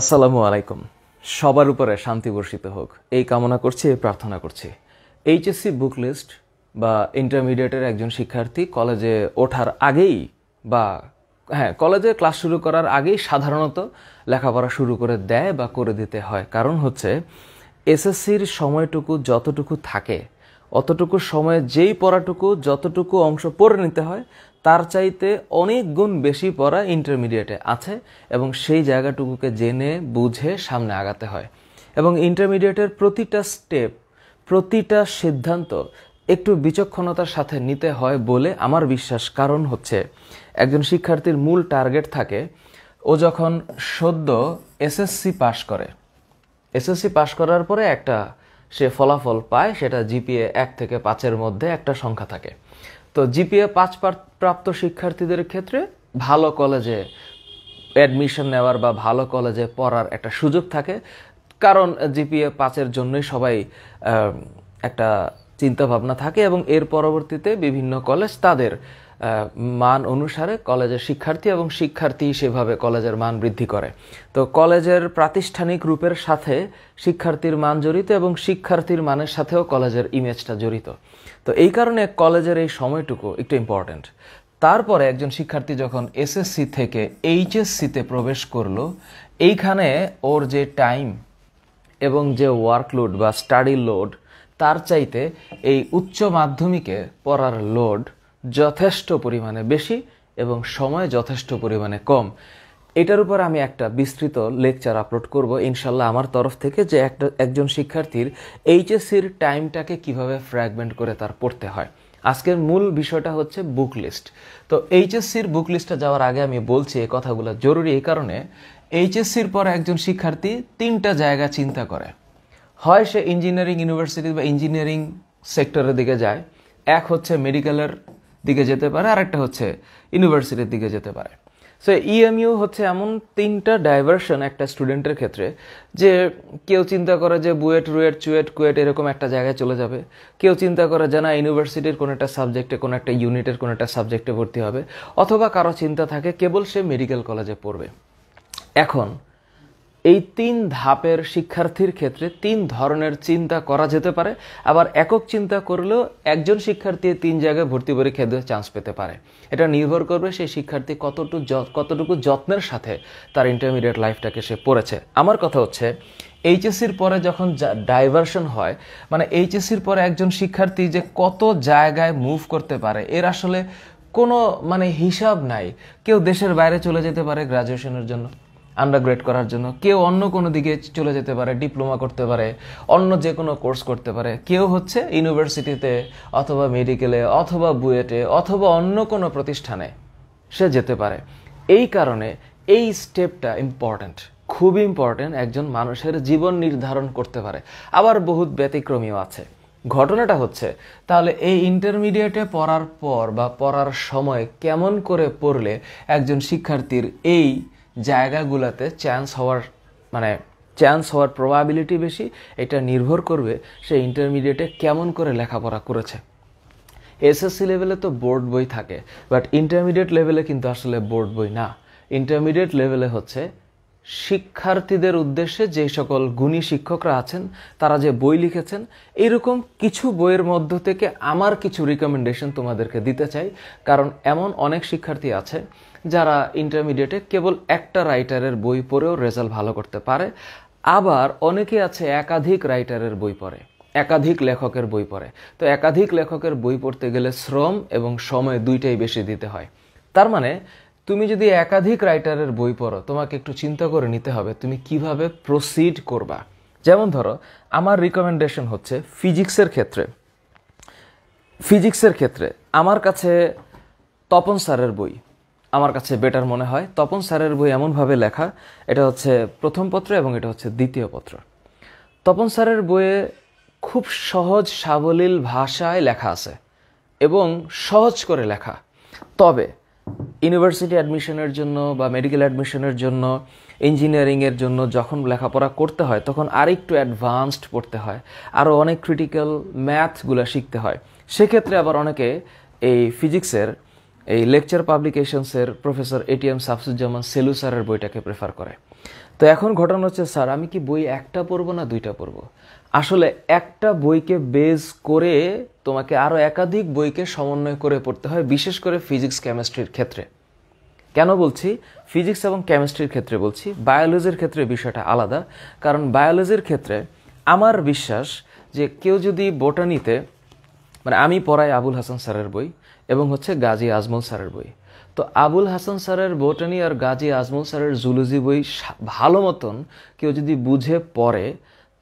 আসসালামু আলাইকুম সবার উপরে শান্তি বর্ষিত হোক এই কামনা করছি এই প্রার্থনা করছি এইচএসসি বুক লিস্ট বা ইন্টারমিডিয়েটের একজন শিক্ষার্থী কলেজে ওঠার আগেই বা হ্যাঁ কলেজে ক্লাস শুরু করার আগেই সাধারণত লেখাপড়া শুরু করে দেয় বা করে দিতে হয় কারণ হচ্ছে এসএসসির সময়টুকু যতটুকু থাকে অতটুকু সময়ে যেই পড়াটুকু যতটুকু অংশ পড়ে নিতে হয় তার চাইতে অনেক গুণ বেশি পড়া ইন্টারমিডিয়েটে আছে এবং সেই জায়গাটুকুকে জেনে বুঝে সামনে আগাতে হয় এবং ইন্টারমিডিয়েটের প্রতিটা স্টেপ প্রতিটা সিদ্ধান্ত একটু বিচক্ষণতার সাথে নিতে হয় বলে আমার বিশ্বাস কারণ হচ্ছে একজন শিক্ষার্থীর মূল টার্গেট থাকে ও যখন সদ্য এসএসসি পাশ করে এসএসসি পাশ করার পরে একটা সে ফলাফল পায় সেটা জিপিএ এক থেকে পাঁচের মধ্যে একটা সংখ্যা থাকে তো জিপিএ পাঁচ প্রাপ্ত শিক্ষার্থীদের ক্ষেত্রে ভালো কলেজে অ্যাডমিশন নেওয়ার বা ভালো কলেজে পড়ার একটা সুযোগ থাকে কারণ জিপিএ পাঁচের জন্যই সবাই একটা চিন্তাভাবনা থাকে এবং এর পরবর্তীতে বিভিন্ন কলেজ তাদের মান অনুসারে কলেজের শিক্ষার্থী এবং শিক্ষার্থী সেভাবে কলেজের মান বৃদ্ধি করে তো কলেজের প্রাতিষ্ঠানিক রূপের সাথে শিক্ষার্থীর মান জড়িত এবং শিক্ষার্থীর মানের সাথেও কলেজের ইমেজটা জড়িত তো এই কারণে কলেজের এই সময়টুকু একটু ইম্পর্ট্যান্ট তারপরে একজন শিক্ষার্থী যখন এসএসসি থেকে এইচএসসিতে প্রবেশ করলো এইখানে ওর যে টাইম এবং যে ওয়ার্কলোড বা স্টাডি লোড তার চাইতে এই উচ্চ মাধ্যমিকে পড়ার লোড যথেষ্ট পরিমাণে বেশি এবং সময় যথেষ্ট পরিমাণে কম এটার উপর আমি একটা বিস্তৃত লেকচার আপলোড করব ইনশাল্লাহ আমার তরফ থেকে যে একটা একজন শিক্ষার্থীর এইচএসসির টাইমটাকে কিভাবে ফ্র্যাগমেন্ট করে তার পড়তে হয় আজকের মূল বিষয়টা হচ্ছে বুক লিস্ট তো এইচএসসির বুক লিস্টটা যাওয়ার আগে আমি বলছি এই কথাগুলো জরুরি এই কারণে এইচএসসির পর একজন শিক্ষার্থী তিনটা জায়গা চিন্তা করে হয় সে ইঞ্জিনিয়ারিং ইউনিভার্সিটি বা ইঞ্জিনিয়ারিং সেক্টরের দিকে যায় এক হচ্ছে মেডিকেলের দিকে যেতে পারে আর একটা হচ্ছে ইউনিভার্সিটির দিকে যেতে পারে সো ইএমইউ e হচ্ছে এমন তিনটা ডাইভারশন একটা স্টুডেন্টের ক্ষেত্রে যে কেউ চিন্তা করে যে বুয়েট রুয়েট চুয়েট কুয়েট এরকম একটা জায়গায় চলে যাবে কেউ চিন্তা করে যে না ইউনিভার্সিটির কোনো একটা সাবজেক্টে কোনো একটা ইউনিটের কোনো একটা সাবজেক্টে ভর্তি হবে অথবা কারো চিন্তা থাকে কেবল সে মেডিকেল কলেজে পড়বে এখন এই তিন ধাপের শিক্ষার্থীর ক্ষেত্রে তিন ধরনের চিন্তা করা যেতে পারে আবার একক চিন্তা করলেও একজন শিক্ষার্থী তিন জায়গায় ভর্তি পরীক্ষা দিয়ে চান্স পেতে পারে এটা নির্ভর করবে সেই শিক্ষার্থী কতটুকু কতটুকু যত্নের সাথে তার ইন্টারমিডিয়েট লাইফটাকে সে পড়েছে আমার কথা হচ্ছে এইচএসির পরে যখন ডাইভার্সন হয় মানে এইচএসির পরে একজন শিক্ষার্থী যে কত জায়গায় মুভ করতে পারে এর আসলে কোনো মানে হিসাব নাই কেউ দেশের বাইরে চলে যেতে পারে গ্রাজুয়েশনের জন্য আন্ডারগ্রেড করার জন্য কেউ অন্য কোনো দিকে চলে যেতে পারে ডিপ্লোমা করতে পারে অন্য যে কোনো কোর্স করতে পারে কেউ হচ্ছে ইউনিভার্সিটিতে অথবা মেডিকেলে অথবা বুয়েটে অথবা অন্য কোনো প্রতিষ্ঠানে সে যেতে পারে এই কারণে এই স্টেপটা ইম্পর্ট্যান্ট খুব ইম্পর্ট্যান্ট একজন মানুষের জীবন নির্ধারণ করতে পারে আবার বহুত ব্যতিক্রমীও আছে ঘটনাটা হচ্ছে তাহলে এই ইন্টারমিডিয়েটে পড়ার পর বা পড়ার সময় কেমন করে পড়লে একজন শিক্ষার্থীর এই জায়গাগুলোতে চান্স হওয়ার মানে চান্স হওয়ার প্রবাবিলিটি বেশি এটা নির্ভর করবে সে ইন্টারমিডিয়েটে কেমন করে লেখাপড়া করেছে এসএসসি লেভেলে তো বোর্ড বই থাকে বাট ইন্টারমিডিয়েট লেভেলে কিন্তু আসলে বোর্ড বই না ইন্টারমিডিয়েট লেভেলে হচ্ছে শিক্ষার্থীদের উদ্দেশ্যে যে সকল গুণী শিক্ষকরা আছেন তারা যে বই লিখেছেন এরকম কিছু বইয়ের মধ্য থেকে আমার কিছু রিকমেন্ডেশন তোমাদেরকে দিতে চাই কারণ এমন অনেক শিক্ষার্থী আছে যারা ইন্টারমিডিয়েটে কেবল একটা রাইটারের বই পড়েও রেজাল্ট ভালো করতে পারে আবার অনেকে আছে একাধিক রাইটারের বই পড়ে একাধিক লেখকের বই পড়ে তো একাধিক লেখকের বই পড়তে গেলে শ্রম এবং সময় দুইটাই বেশি দিতে হয় তার মানে তুমি যদি একাধিক রাইটারের বই পড়ো তোমাকে একটু চিন্তা করে নিতে হবে তুমি কিভাবে প্রসিড করবা যেমন ধরো আমার রিকমেন্ডেশন হচ্ছে ফিজিক্সের ক্ষেত্রে ফিজিক্সের ক্ষেত্রে আমার কাছে তপন স্যারের বই আমার কাছে বেটার মনে হয় তপন স্যারের বই এমনভাবে লেখা এটা হচ্ছে প্রথম পত্র এবং এটা হচ্ছে দ্বিতীয় পত্র তপন স্যারের বইয়ে খুব সহজ সাবলীল ভাষায় লেখা আছে এবং সহজ করে লেখা তবে ইউনিভার্সিটি অ্যাডমিশনের জন্য বা মেডিকেল অ্যাডমিশনের জন্য ইঞ্জিনিয়ারিংয়ের জন্য যখন লেখাপড়া করতে হয় তখন আরেকটু অ্যাডভান্সড পড়তে হয় আরও অনেক ক্রিটিক্যাল ম্যাথগুলো শিখতে হয় সেক্ষেত্রে আবার অনেকে এই ফিজিক্সের এই লেকচার পাবলিকেশনসের প্রফেসর এটিএম সাফসুজ্জামান সেলু স্যারের বইটাকে প্রেফার করে তো এখন ঘটনা হচ্ছে স্যার আমি কি বই একটা পড়বো না দুইটা পড়বো আসলে একটা বইকে বেজ করে তোমাকে আরও একাধিক বইকে সমন্বয় করে পড়তে হয় বিশেষ করে ফিজিক্স কেমিস্ট্রির ক্ষেত্রে কেন বলছি ফিজিক্স এবং কেমিস্ট্রির ক্ষেত্রে বলছি বায়োলজির ক্ষেত্রে বিষয়টা আলাদা কারণ বায়োলজির ক্ষেত্রে আমার বিশ্বাস যে কেউ যদি বোটানিতে মানে আমি পড়াই আবুল হাসান স্যারের বই এবং হচ্ছে গাজী আজমল স্যারের বই তো আবুল হাসান স্যারের বোটানি আর গাজী আজমল স্যারের জুলজি বই ভালো মতন কেউ যদি বুঝে পড়ে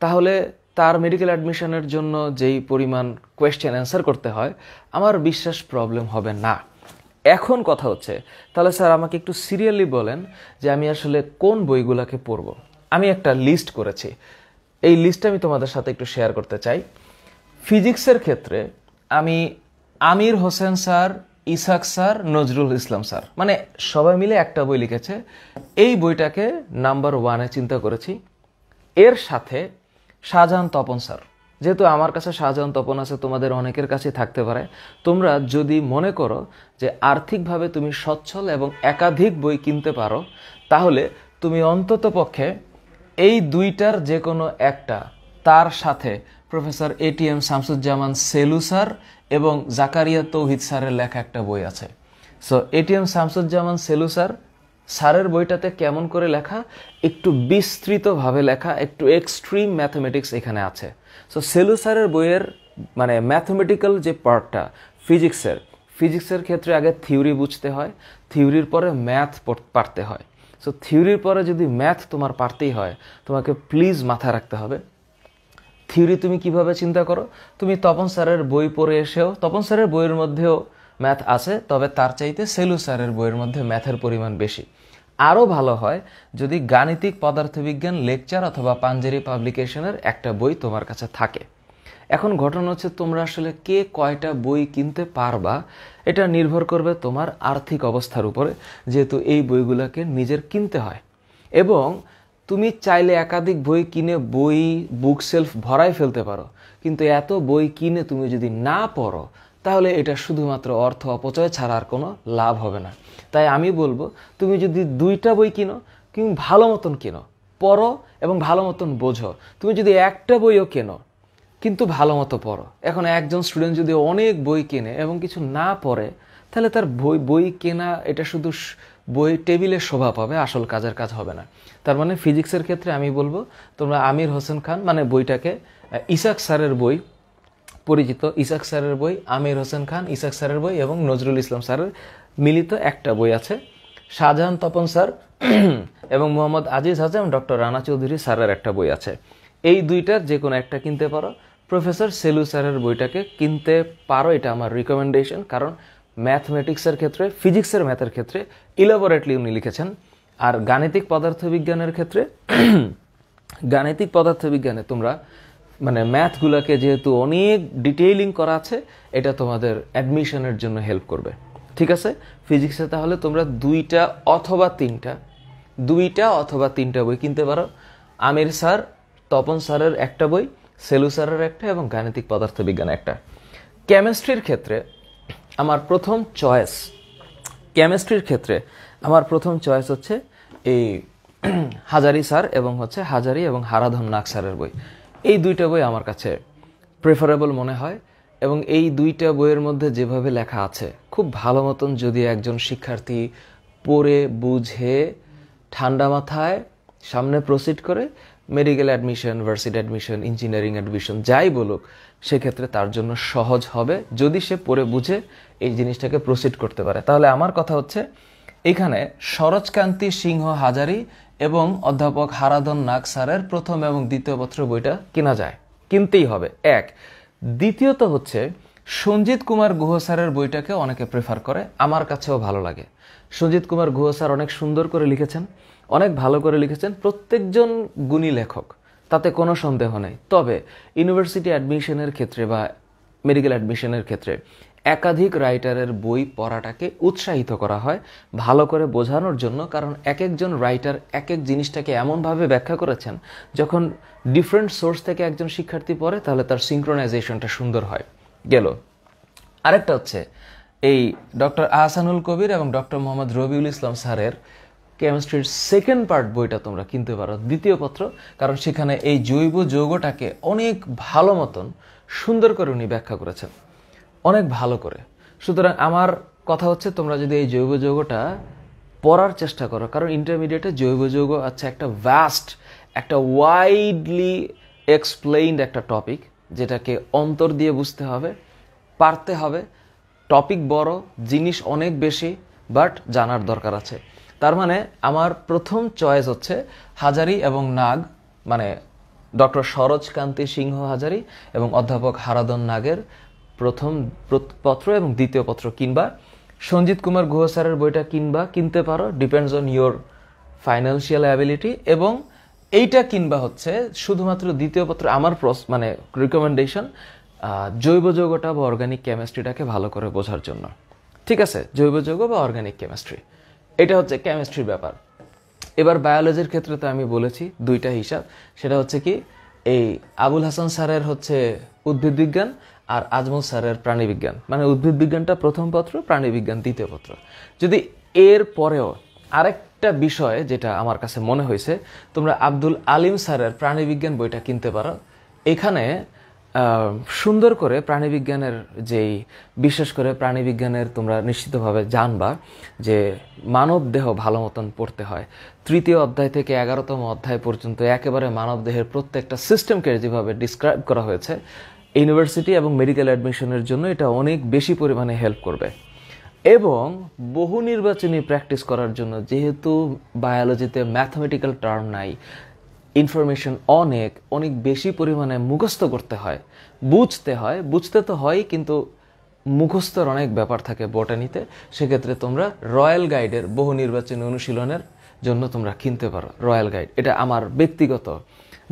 তাহলে তার মেডিকেল অ্যাডমিশনের জন্য যেই পরিমাণ কোয়েশ্চেন অ্যান্সার করতে হয় আমার বিশ্বাস প্রবলেম হবে না এখন কথা হচ্ছে তাহলে স্যার আমাকে একটু সিরিয়ালি বলেন যে আমি আসলে কোন বইগুলোকে পড়ব আমি একটা লিস্ট করেছি এই লিস্ট আমি তোমাদের সাথে একটু শেয়ার করতে চাই ফিজিক্সের ক্ষেত্রে আমি Amir Hossain sir Ishaq sir Nazrul Islam sir মানে সবাই মিলে একটা বই লিখেছে এই বইটাকে নাম্বার ওয়ানে চিন্তা করেছি এর সাথে শাহজাহান তপন স্যার যেহেতু আমার কাছে শাহজাহান তপন আছে তোমাদের অনেকের কাছে থাকতে পারে তোমরা যদি মনে করো যে আর্থিকভাবে তুমি সচ্ছল এবং একাধিক বই কিনতে পারো তাহলে তুমি অন্তত পক্ষে এই দুইটার যে কোনো একটা তার সাথে professor ATM Shamsuzzaman Selu sir এবং জাকারিয়া তৌহিদ স্যারের লেখা একটা বই আছে so ATM Shamsuzzaman Selu sir স্যারের বইটাতে কেমন করে লেখা একটু বিস্তৃতভাবে লেখা একটু এক্সট্রিম ম্যাথমেটিক্স এখানে আছে সো সেলু স্যারের বইয়ের মানে ম্যাথমেটিক্যাল যে পার্টটা ফিজিক্সের ফিজিক্সের ক্ষেত্রে আগে থিওরি বুঝতে হয় থিওরির পরে ম্যাথ পারতে হয় সো থিওরির পরে যদি ম্যাথ তোমার পারতেই হয় তোমাকে প্লিজ মাথা রাখতে হবে থিওরি তুমি কিভাবে চিন্তা করো তুমি তপন স্যারের বই পড়ে এসেও তপন স্যারের বইয়ের মধ্যেও ম্যাথ আছে তবে তার চাইতে সেলু স্যারের বইয়ের মধ্যে ম্যাথের পরিমাণ বেশি আরও ভালো হয় যদি গাণিতিক পদার্থবিজ্ঞান লেকচার অথবা পাঞ্জেরি পাবলিকেশনের একটা বই তোমার কাছে থাকে এখন ঘটনা হচ্ছে তোমরা আসলে কে কয়টা বই কিনতে পারবা এটা নির্ভর করবে তোমার আর্থিক অবস্থার উপরে যেহেতু এই বইগুলোকে নিজের কিনতে হয় এবং তুমি চাইলে একাধিক বই কিনে বই বুক সেলফ ভরাই ফেলতে পারো কিন্তু এত বই কিনে তুমি যদি না পড়ো তাহলে এটা শুধুমাত্র অর্থ অপচয় ছাড়া আর কোনো লাভ হবে না তাই আমি বলবো তুমি যদি দুইটা বই কিনো কিন্তু ভালো মতন কেনো পড়ো এবং ভালো মতন বোঝো তুমি যদি একটা বইও কেনো কিন্তু ভালো মতো পড়ো এখন একজন স্টুডেন্ট যদি অনেক বই কেনে এবং কিছু না পড়ে তাহলে তার বই বই কেনা এটা শুধু বই টেবিলে শোভা পাবে আসল কাজের কাজ হবে না তার মানে ফিজিক্সের ক্ষেত্রে আমি বলবো তোমরা আমির হোসেন খান মানে বইটাকে ইসাক স্যারের বই পরিচিত ইসাক স্যারের বই আমির হোসেন খান ইসাক স্যারের বই এবং নজরুল ইসলাম স্যারের মিলিত একটা বই আছে শাহজাহান তপন স্যার এবং মোহাম্মদ আজিজ হাজাম ডক্টর রানা চৌধুরী স্যারের একটা বই আছে এই দুইটার যে কোনো একটা কিনতে পারো প্রফেসর সেলু স্যারের বইটাকে কিনতে পারো এটা আমার রিকমেন্ডেশন কারণ ম্যাথমেটিক্সের ক্ষেত্রে ফিজিক্সের ম্যাথের ক্ষেত্রে ইলাবোরেটলি উনি লিখেছেন আর গাণিতিক পদার্থবিজ্ঞানের ক্ষেত্রে গাণিতিক পদার্থবিজ্ঞানে তোমরা মানে ম্যাথগুলোকে যেহেতু অনেক ডিটেইলিং করা আছে এটা তোমাদের অ্যাডমিশনের জন্য হেল্প করবে ঠিক আছে ফিজিক্সে তাহলে তোমরা দুইটা অথবা তিনটা দুইটা অথবা তিনটা বই কিনতে পারো আমির স্যার তপন স্যারের একটা বই সেলু স্যারের একটা এবং গাণিতিক পদার্থবিজ্ঞান একটা কেমিস্ট্রির ক্ষেত্রে আমার প্রথম চয়েস কেমিস্ট্রির ক্ষেত্রে আমার প্রথম চয়েস হচ্ছে এই হাজারি স্যার এবং হচ্ছে হাজারি এবং হারাধন নাগ স্যারের বই এই দুইটা বই আমার কাছে প্রেফারেবল মনে হয় এবং এই দুইটা বইয়ের মধ্যে যেভাবে লেখা আছে খুব ভালো মতন যদি একজন শিক্ষার্থী পড়ে বুঝে ঠান্ডা মাথায় সামনে প্রসিড করে medical admission varsity admission engineering admission যাই বলুক সেক্ষেত্রে তার জন্য সহজ হবে যদি সে পড়ে বুঝে এই জিনিসটাকে প্রসিড করতে পারে তাহলে আমার কথা হচ্ছে এখানে সরোজকান্তি সিংহ হাজারি এবং অধ্যাপক হারাধন নাগ স্যারের প্রথম এবং দ্বিতীয় পত্র বইটা কেনা যায় কিনতেই হবে এক দ্বিতীয়ত হচ্ছে সঞ্জিত কুমার গুহ স্যারের বইটাকে অনেকে প্রেফার করে আমার কাছেও ভালো লাগে সঞ্জিত কুমার গুহ স্যার অনেক সুন্দর করে লিখেছেন অনেক ভালো করে লিখেছেন প্রত্যেকজন গুণী লেখক তাতে কোনো সন্দেহ নেই তবে ইউনিভার্সিটি অ্যাডমিশনের ক্ষেত্রে বা মেডিকেল অ্যাডমিশনের ক্ষেত্রে একাধিক রাইটারের বই পড়াটাকে উৎসাহিত করা হয় ভালো করে বোঝানোর জন্য কারণ এক একজন রাইটার এক এক জিনিসটাকে এমনভাবে ব্যাখ্যা করেছেন যখন ডিফারেন্ট সোর্স থেকে একজন শিক্ষার্থী পড়ে তাহলে তার সিঙ্ক্রোনাইজেশনটা সুন্দর হয় গেল আরেকটা হচ্ছে এই ডক্টর আহসানুল কবির এবং ডক্টর মোহাম্মদ রবিউল ইসলাম স্যারের কেমিস্ট্রির সেকেন্ড পার্ট বইটা তোমরা কিনতে পারো দ্বিতীয় পত্র কারণ সেখানে এই জৈব যৌগটাকে অনেক ভালো মতন সুন্দর করে উনি ব্যাখ্যা করেছেন অনেক ভালো করে সুতরাং আমার কথা হচ্ছে তোমরা যদি এই জৈব যৌগটা পড়ার চেষ্টা করো কারণ ইন্টারমিডিয়েটে জৈব যৌগ আছে একটা ভ্যাস্ট একটা ওয়াইডলি এক্সপ্লেইনড একটা টপিক যেটাকে অন্তর দিয়ে বুঝতে হবে পারতে হবে টপিক বড় জিনিস অনেক বেশি বাট জানার দরকার আছে তার মানে আমার প্রথম চয়েস হচ্ছে হাজারি এবং নাগ মানে ডক্টর সরোজকান্তি সিংহ হাজারি এবং অধ্যাপক হারাদন নাগের প্রথম পত্র এবং দ্বিতীয় পত্র কিনবা সঞ্জিত কুমার গুহ স্যারের বইটা কিনবা কিনতে পারো depends on your financial ability এবং এইটা কিনবা হচ্ছে শুধুমাত্র দ্বিতীয় পত্র আমার প্রস মানে রিকমেন্ডেশন জৈব যৌগটা বা অর্গানিক কেমিস্ট্রিটাকে ভালো করে বোঝার জন্য ঠিক আছে জৈব যৌগ বা অর্গানিক কেমিস্ট্রি এটা হচ্ছে কেমিস্ট্রির ব্যাপার এবার বায়োলজির ক্ষেত্রে তো আমি বলেছি দুইটা হিসাব সেটা হচ্ছে কি এই আবুল হাসান স্যারের হচ্ছে উদ্ভিদ বিজ্ঞান আর আজমল স্যারের প্রাণীবিজ্ঞান মানে উদ্ভিদ বিজ্ঞানটা প্রথম পত্র প্রাণীবিজ্ঞান দ্বিতীয় পত্র যদি এর পরেও আরেকটা বিষয় যেটা আমার কাছে মনে হয়েছে তোমরা আব্দুল আলিম স্যারের প্রাণীবিজ্ঞান বইটা কিনতে পারো এখানে সুন্দর করে প্রাণীবিজ্ঞানের যেই বিশেষ করে প্রাণীবিজ্ঞানের তোমরা নিশ্চিতভাবে জানবা যে মানব দেহ ভালো মতন পড়তে হয় তৃতীয় অধ্যায় থেকে এগারোতম অধ্যায় পর্যন্ত একেবারে মানব দেহের প্রত্যেকটা সিস্টেমকে যেভাবে ডিসক্রাইব করা হয়েছে ইউনিভার্সিটি এবং মেডিকেল অ্যাডমিশনের জন্য এটা অনেক বেশি পরিমাণে হেল্প করবে এবং বহু নির্বাচনী প্র্যাকটিস করার জন্য যেহেতু বায়োলজিতে ম্যাথমেটিক্যাল টার্ম নাই ইনফরমেশন অনেক অনেক বেশি পরিমাণে মুখস্থ করতে হয় বুঝতে হয় বুঝতে তো হয় কিন্তু মুখস্থর অনেক ব্যাপার থাকে বটানিতে সেক্ষেত্রে তোমরা রয়্যাল গাইডের বহু নির্বাচনী অনুশীলনের জন্য তোমরা কিনতে পারো রয়্যাল গাইড এটা আমার ব্যক্তিগত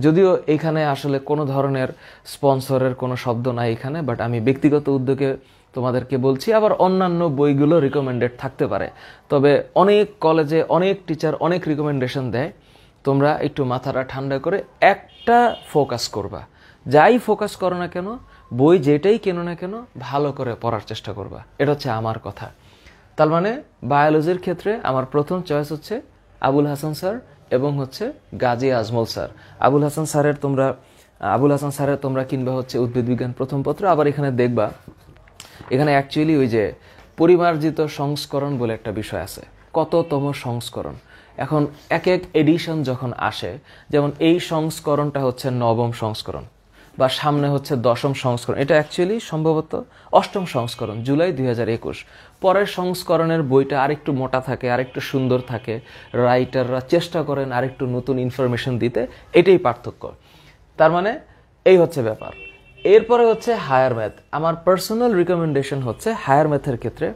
যদিও এখানে আসলে কোনো ধরনের স্পন্সরের কোনো শব্দ নাই এখানে বাট আমি ব্যক্তিগত উদ্যোগে তোমাদেরকে বলছি আবার অন্যান্য বইগুলো রিকমেন্ডেড থাকতে পারে তবে অনেক কলেজে অনেক টিচার অনেক রিকমেন্ডেশন দেয় তোমরা একটু মাথাটা ঠান্ডা করে একটা ফোকাস করবা যাই ফোকাস করো না কেন বই যেটাই কেনো না কেন ভালো করে পড়ার চেষ্টা করবা এটা হচ্ছে আমার কথা তার মানে বায়োলজির ক্ষেত্রে আমার প্রথম চয়েস হচ্ছে আবুল হাসান স্যার এবং হচ্ছে গাজী আজমল স্যার আবুল হাসান স্যারের তোমরা আবুল হাসান স্যারের তোমরা কিনবা হচ্ছে উদ্ভিদ বিজ্ঞান প্রথম পত্র আবার এখানে দেখবা এখানে অ্যাকচুয়ালি ওই যে পরিমার্জিত সংস্করণ বলে একটা বিষয় আছে কততম সংস্করণ এখন এক এক এডিশন যখন আসে যেমন এই সংস্করণটা হচ্ছে নবম সংস্করণ বা সামনে হচ্ছে দশম সংস্করণ এটা অ্যাকচুয়ালি সম্ভবত অষ্টম সংস্করণ জুলাই দুই পরের সংস্করণের বইটা আরেকটু মোটা থাকে আরেকটু সুন্দর থাকে রাইটাররা চেষ্টা করেন আরেকটু নতুন ইনফরমেশন দিতে এটাই পার্থক্য তার মানে এই হচ্ছে ব্যাপার এরপরে হচ্ছে হায়ার ম্যাথ আমার পার্সোনাল রিকমেন্ডেশন হচ্ছে হায়ার ম্যাথের ক্ষেত্রে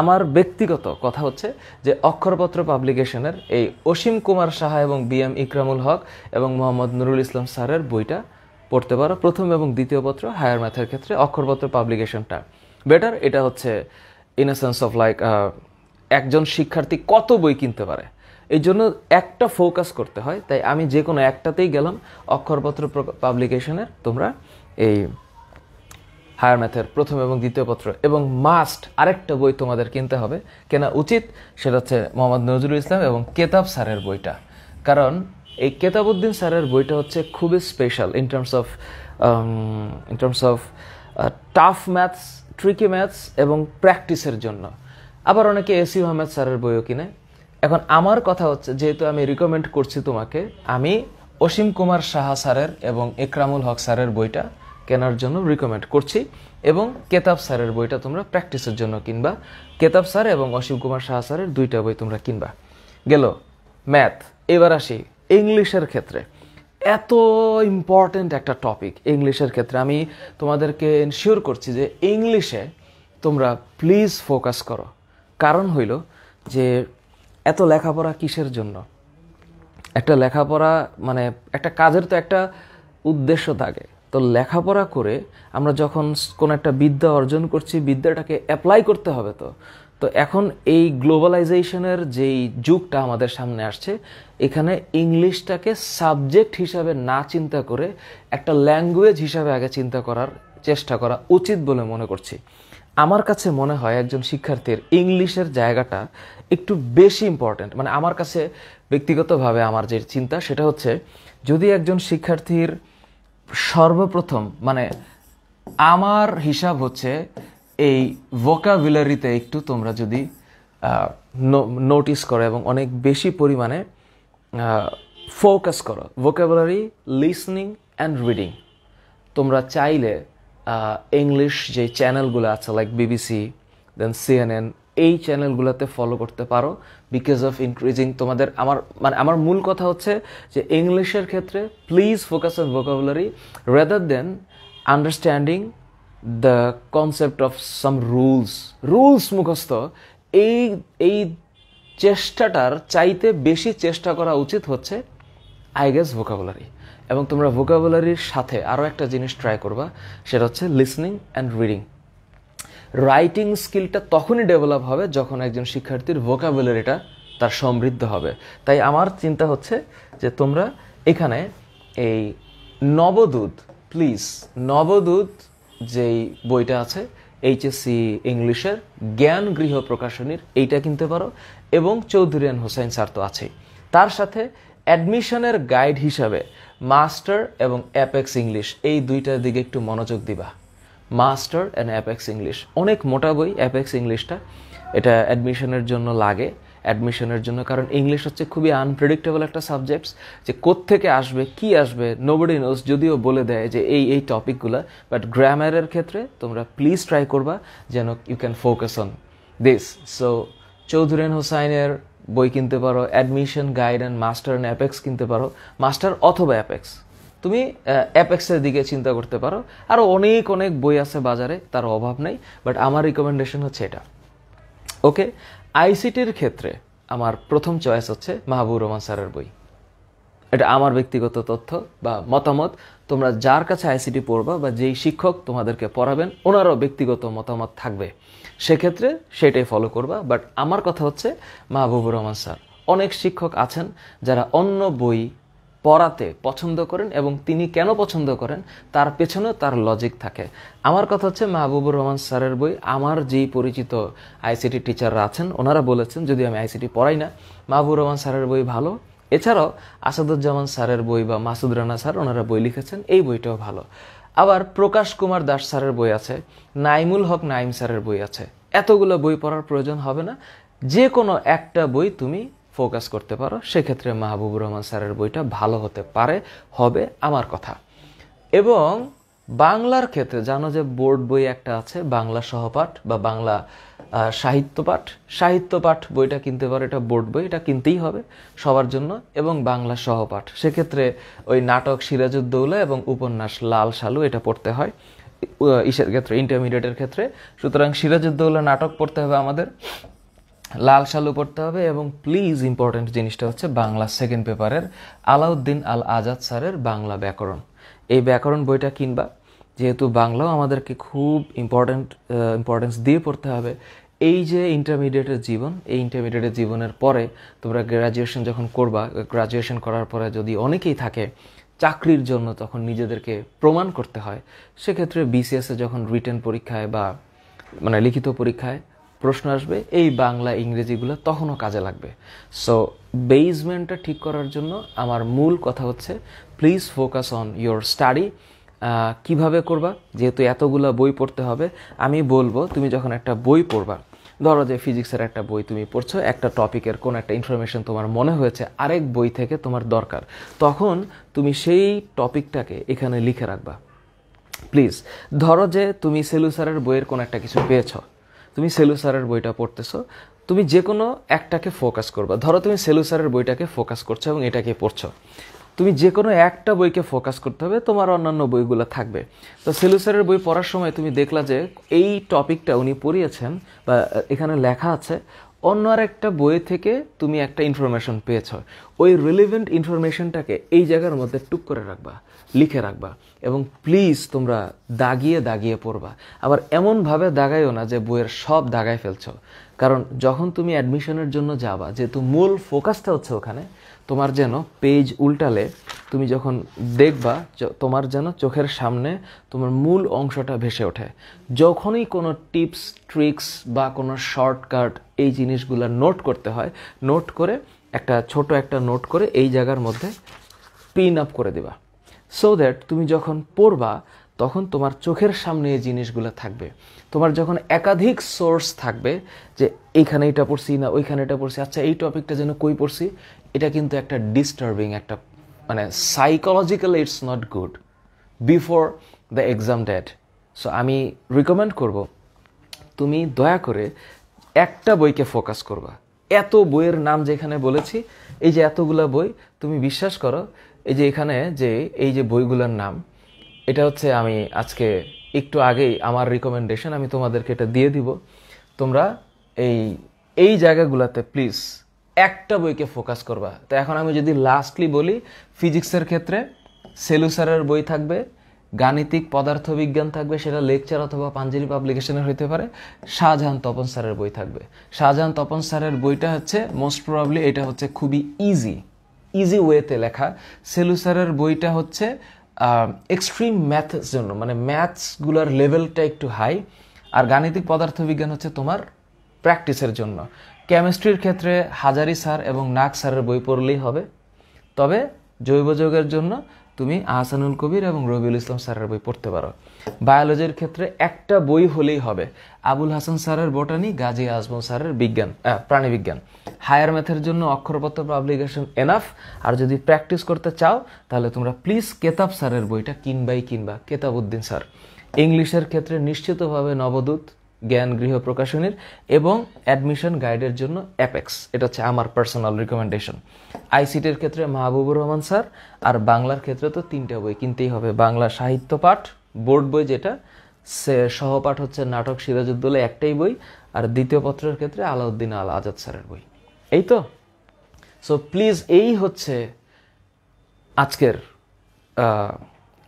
আমার ব্যক্তিগত কথা হচ্ছে যে অক্ষরপত্র পাবলিকেশনের এই অসীম কুমার সাহা এবং বি এম ইকরামুল হক এবং মোহাম্মদ নুরুল ইসলাম স্যারের বইটা পড়তে পারো প্রথম এবং দ্বিতীয় পত্র হায়ার ম্যাথের ক্ষেত্রে অক্ষরপত্র পাবলিকেশনটা বেটার এটা হচ্ছে ইন সেন্স অফ লাইক একজন শিক্ষার্থী কত বই কিনতে পারে এই জন্য একটা ফোকাস করতে হয় তাই আমি যে কোনো একটাতেই গেলাম অক্ষরপত্র পাবলিকেশনের তোমরা এই হায়ার ম্যাথের প্রথম এবং দ্বিতীয় পত্র এবং মাস্ট আরেকটা বই তোমাদের কিনতে হবে কেনা উচিত সেটা হচ্ছে মোহাম্মদ নজরুল ইসলাম এবং কেতাব স্যারের বইটা কারণ এই কেতাবউদ্দিন স্যারের বইটা হচ্ছে খুবই special in terms of in terms of tough maths tricky maths এবং প্র্যাকটিসের জন্য আবার অনেকে এসি আহমেদ স্যারের বইও কিনে এখন আমার কথা হচ্ছে যেহেতু আমি রিকমেন্ড করছি তোমাকে আমি অসীম কুমার সাহা স্যারের এবং একরামুল হক স্যারের বইটা কেনার জন্য রিকমেন্ড করছি এবং কেতাব স্যারের বইটা তোমরা প্র্যাকটিসের জন্য কিনবা কেতাব স্যার এবং অসীম কুমার শাহ স্যারের দুইটা বই তোমরা কিনবা গেল ম্যাথ এবার আসি ইংলিশের ক্ষেত্রে এত ইম্পর্ট্যান্ট একটা টপিক ইংলিশের ক্ষেত্রে আমি তোমাদেরকে এনশিওর করছি যে ইংলিশে তোমরা প্লিজ ফোকাস করো কারণ হইল যে এত লেখাপড়া কিসের জন্য একটা লেখাপড়া মানে একটা কাজের তো একটা উদ্দেশ্য থাকে তো লেখাপড়া করে আমরা যখন কোনো একটা বিদ্যা অর্জন করছি বিদ্যাটাকে অ্যাপ্লাই করতে হবে তো তো এখন এই গ্লোবালাইজেশনের যেই যুগটা আমাদের সামনে আসছে এখানে ইংলিশটাকে সাবজেক্ট হিসাবে না চিন্তা করে একটা ল্যাঙ্গুয়েজ হিসাবে আগে চিন্তা করার চেষ্টা করা উচিত বলে মনে করছি আমার কাছে মনে হয় একজন শিক্ষার্থীর ইংলিশের জায়গাটা একটু বেশি ইম্পর্ট্যান্ট মানে আমার কাছে ব্যক্তিগতভাবে আমার যে চিন্তা সেটা হচ্ছে যদি একজন শিক্ষার্থীর সর্বপ্রথম মানে আমার হিসাব হচ্ছে এই ভোকাবুলারিতে একটু তোমরা যদি নোটিস করো এবং অনেক বেশি পরিমাণে ফোকাস করো ভোকাবুলারি লিসনিং অ্যান্ড রিডিং তোমরা চাইলে ইংলিশ যে চ্যানেলগুলো আছে লাইক বিবিসি দেন সিএনএন এই চ্যানেলগুলোতে ফলো করতে পারো বিকজ অফ ইনক্রিজিং তোমাদের আমার মানে আমার মূল কথা হচ্ছে যে ইংলিশের ক্ষেত্রে please focus on vocabulary rather than understanding the concept of some rules rules মুখস্থ এই এই চেষ্টাটার চাইতে বেশি চেষ্টা করা উচিত হচ্ছে আই গেস ভোকাবুলারি এবং তোমরা ভোকাবুলারির সাথে আরও একটা জিনিস ট্রাই করবা সেটা হচ্ছে লিসনিং অ্যান্ড রিডিং রাইটিং স্কিলটা তখনই ডেভেলপ হবে যখন একজন শিক্ষার্থীর ভোকাবুলারিটা তার সমৃদ্ধ হবে তাই আমার চিন্তা হচ্ছে যে তোমরা এখানে এই নবদূত প্লিজ নবদূত যেই বইটা আছে এইচএসসি ইংলিশের জ্ঞান গৃহ প্রকাশনীর এইটা কিনতে পারো এবং চৌধুরিয়ান হোসেন স্যার তো আছেই তার সাথে অ্যাডমিশনের গাইড হিসাবে মাস্টার এবং অ্যাপেক্স ইংলিশ এই দুইটার দিকে একটু মনোযোগ দিবা মাস্টার অ্যান্ড অ্যাপেক্স ইংলিশ অনেক মোটা বই অ্যাপেক্স ইংলিশটা এটা অ্যাডমিশনের জন্য লাগে অ্যাডমিশনের জন্য কারণ ইংলিশ হচ্ছে খুবই আনপ্রেডিক্টেবল একটা সাবজেক্টস যে থেকে আসবে কি আসবে নোবডি নোজ যদিও বলে দেয় যে এই এই টপিকগুলো বাট গ্রামারের ক্ষেত্রে তোমরা প্লিজ ট্রাই করবা যেন you can focus on this so চৌধুরীন হোসাইনের বই কিনতে পারো admission guide and master and Apex কিনতে পারো মাস্টার অথবা অ্যাপেক্স তুমি অ্যাপেক্সের দিকে চিন্তা করতে পারো আরও অনেক অনেক বই আছে বাজারে তার অভাব নেই বাট আমার রিকমেন্ডেশন হচ্ছে এটা ওকে আইসিটির ক্ষেত্রে আমার প্রথম চয়েস হচ্ছে মাহবুব রহমান স্যারের বই এটা আমার ব্যক্তিগত তথ্য বা মতামত তোমরা যার কাছে আইসিটি পড়বা বা যেই শিক্ষক তোমাদেরকে পড়াবেন ওনারও ব্যক্তিগত মতামত থাকবে সেক্ষেত্রে সেটাই ফলো করবা বাট আমার কথা হচ্ছে মাহবুবুর রহমান স্যার অনেক শিক্ষক আছেন যারা অন্য বই পড়াতে পছন্দ করেন এবং তিনি কেন পছন্দ করেন তার পেছনেও তার লজিক থাকে আমার কথা হচ্ছে মাহবুবুর রহমান স্যারের বই আমার যেই পরিচিত আইসিটি টিচাররা আছেন ওনারা বলেছেন যদি আমি আইসিটি পড়াই না মাহবুবুর রহমান স্যারের বই ভালো এছাড়াও আসাদুজ্জামান স্যারের বই বা মাসুদ রানা স্যার ওনারা বই লিখেছেন এই বইটাও ভালো আবার প্রকাশ কুমার দাস স্যারের বই আছে নাইমুল হক নাইম স্যারের বই আছে এতগুলো বই পড়ার প্রয়োজন হবে না যে কোনো একটা বই তুমি ফোকাস করতে পারো সেক্ষেত্রে মাহবুবুর রহমান স্যারের বইটা ভালো হতে পারে হবে আমার কথা এবং বাংলার ক্ষেত্রে জানো যে বোর্ড বই একটা আছে বাংলা সহপাঠ বা বাংলা সাহিত্য পাঠ সাহিত্য পাঠ বইটা কিনতে পারো এটা বোর্ড বই এটা কিনতেই হবে সবার জন্য এবং বাংলা সহপাঠ সেক্ষেত্রে ওই নাটক সিরাজুদ্দৌলা এবং উপন্যাস লাল সালু এটা পড়তে হয় ইসের ক্ষেত্রে ইন্টারমিডিয়েটের ক্ষেত্রে সুতরাং সিরাজুদ্দৌলা নাটক পড়তে হবে আমাদের লাল শালু পড়তে হবে এবং প্লিজ ইম্পর্টেন্ট জিনিসটা হচ্ছে বাংলা সেকেন্ড পেপারের আলাউদ্দিন আল আজাদ স্যারের বাংলা ব্যাকরণ এই ব্যাকরণ বইটা কিনবা যেহেতু বাংলাও আমাদেরকে খুব ইম্পর্টেন্ট ইম্পর্টেন্স দিয়ে পড়তে হবে এই যে ইন্টারমিডিয়েটের জীবন এই ইন্টারমিডিয়েটের জীবনের পরে তোমরা গ্র্যাজুয়েশন যখন করবা গ্র্যাজুয়েশন করার পরে যদি অনেকেই থাকে চাকরির জন্য তখন নিজেদেরকে প্রমাণ করতে হয় সেক্ষেত্রে বিসিএসে যখন রিটেন পরীক্ষায় বা মানে লিখিত পরীক্ষায় প্রশ্ন আসবে এই বাংলা ইংরেজিগুলো তখনও কাজে লাগবে সো বেইজমেন্টটা ঠিক করার জন্য আমার মূল কথা হচ্ছে please focus on your study কিভাবে করবা যেহেতু এতগুলা বই পড়তে হবে আমি বলবো তুমি যখন একটা বই পড়বা ধরো যে ফিজিক্সের একটা বই তুমি পড়ছো একটা টপিকের কোন একটা ইনফরমেশন তোমার মনে হয়েছে আরেক বই থেকে তোমার দরকার তখন তুমি সেই টপিকটাকে এখানে লিখে রাখবা প্লিজ ধরো যে তুমি সেলুসারের বইয়ের কোনো একটা কিছু পেয়েছো তুমি সেলুসারের বইটা পড়তেছো তুমি যে কোনো একটাকে ফোকাস করবা ধরো তুমি সেলুসারের বইটাকে ফোকাস করছো এবং এটাকে পড়ছো তুমি যে কোনো একটা বইকে ফোকাস করতে হবে তোমার অন্যান্য বইগুলো থাকবে তো সেলুসারের বই পড়ার সময় তুমি দেখলা যে এই টপিকটা উনি পড়িয়েছেন বা এখানে লেখা আছে অন্য আর একটা বই থেকে তুমি একটা ইনফরমেশন পেয়েছ ওই রিলিভেন্ট ইনফরমেশনটাকে এই জায়গার মধ্যে টুক করে রাখবা লিখে রাখবা এবং প্লিজ তোমরা দাগিয়ে দাগিয়ে পড়বা আবার এমনভাবে দাগাইও না যে বইয়ের সব দাগায় ফেলছো কারণ যখন তুমি অ্যাডমিশনের জন্য যাবা যেহেতু মূল ফোকাসটা হচ্ছে ওখানে তোমার যেন পেজ উল্টালে তুমি যখন দেখবা তোমার যেন চোখের সামনে তোমার মূল অংশটা ভেসে ওঠে যখনই কোনো টিপস ট্রিক্স বা কোনো শর্টকাট এই জিনিসগুলো নোট করতে হয় নোট করে একটা ছোট একটা নোট করে এই জায়গার মধ্যে পিন আপ করে দেবা সো দ্যাট তুমি যখন পড়বা তখন তোমার চোখের সামনে এই জিনিসগুলো থাকবে তোমার যখন একাধিক সোর্স থাকবে যে এইখানে এটা পড়ছি না ওইখানে এটা পড়ছি আচ্ছা এই টপিকটা যেন কই পড়ছি এটা কিন্তু একটা ডিস্টার্বিং একটা মানে psychological it's not good before the exam date so আমি রিকমেন্ড করব তুমি দয়া করে একটা বইকে ফোকাস করবা এত বইয়ের নাম যেখানে বলেছি এই যে এতগুলা বই তুমি বিশ্বাস করো এই যে এখানে যে এই যে বইগুলোর নাম এটা হচ্ছে আমি আজকে একটু আগেই আমার রিকমেন্ডেশন আমি তোমাদেরকে এটা দিয়ে দিব তোমরা এই এই জায়গাগুলোতে প্লিজ একটা বইকে ফোকাস করবা তো এখন আমি যদি লাস্টলি বলি ফিজিক্সের ক্ষেত্রে সেলুসারের বই থাকবে গাণিতিক পদার্থবিজ্ঞান থাকবে সেটা লেকচার অথবা পাঞ্জালি পাবলিকেশনের হইতে পারে শাহজাহান তপন স্যারের বই থাকবে শাহজাহান তপন স্যারের বইটা হচ্ছে মোস্ট প্রবাবলি এটা হচ্ছে খুবই ইজি ইজি ওয়েতে লেখা সেলুসারের বইটা হচ্ছে এক্সট্রিম ম্যাথের জন্য মানে ম্যাথসগুলোর লেভেলটা একটু হাই আর গাণিতিক পদার্থবিজ্ঞান হচ্ছে তোমার প্র্যাকটিসের জন্য কেমিস্ট্রির ক্ষেত্রে হাজারি স্যার এবং নাক স্যারের বই পড়লেই হবে তবে জৈব যোগের জন্য তুমি আহসানুল কবির এবং রবিউল ইসলাম স্যারের বই পড়তে পারো বায়োলজির ক্ষেত্রে একটা বই হলেই হবে আবুল হাসান স্যারের বোটানি গাজী আজমল স্যারের বিজ্ঞান প্রাণীবিজ্ঞান হায়ার ম্যাথের জন্য অক্ষরপত্র পাবলিকেশন এনাফ আর যদি প্র্যাকটিস করতে চাও তাহলে তোমরা প্লিজ কেতাব স্যারের বইটা কিনবাই কিনবা কেতাব উদ্দিন স্যার ইংলিশের ক্ষেত্রে নিশ্চিতভাবে নবদূত জ্ঞান গৃহ প্রকাশনীর এবং অ্যাডমিশন গাইডের জন্য অ্যাপেক্স এটা হচ্ছে আমার পার্সোনাল রিকমেন্ডেশন আইসিটির ক্ষেত্রে মাহবুবুর রহমান স্যার আর বাংলার ক্ষেত্রে তো তিনটা বই কিনতেই হবে বাংলা সাহিত্য পাঠ বোর্ড বই যেটা সে সহপাঠ হচ্ছে নাটক সিরাজউদ্দৌলা একটাই বই আর দ্বিতীয় পত্রের ক্ষেত্রে আলাউদ্দিন আল আজাদ স্যারের বই এই তো সো প্লিজ এই হচ্ছে আজকের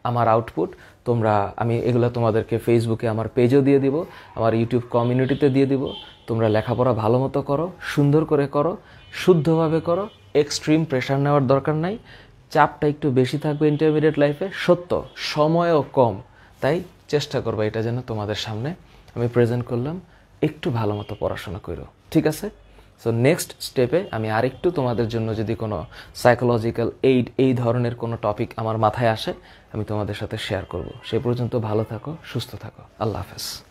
আমার আউটপুট তোমরা আমি এগুলো তোমাদেরকে ফেসবুকে আমার পেজও দিয়ে দিব আমার ইউটিউব কমিউনিটিতে দিয়ে দিব তোমরা লেখাপড়া ভালো মতো করো সুন্দর করে করো শুদ্ধভাবে করো এক্সট্রিম প্রেশার নেওয়ার দরকার নাই চাপটা একটু বেশি থাকবে ইন্টারমিডিয়েট লাইফে সত্য সময়ও কম তাই চেষ্টা করবো এটা যেন তোমাদের সামনে আমি প্রেজেন্ট করলাম একটু ভালো মতো পড়াশোনা করো ঠিক আছে সো নেক্সট স্টেপে আমি আরেকটু তোমাদের জন্য যদি কোনো সাইকোলজিক্যাল এইড এই ধরনের কোনো টপিক আমার মাথায় আসে আমি তোমাদের সাথে শেয়ার করব সে পর্যন্ত ভালো থাকো সুস্থ থাকো আল্লাহ হাফেজ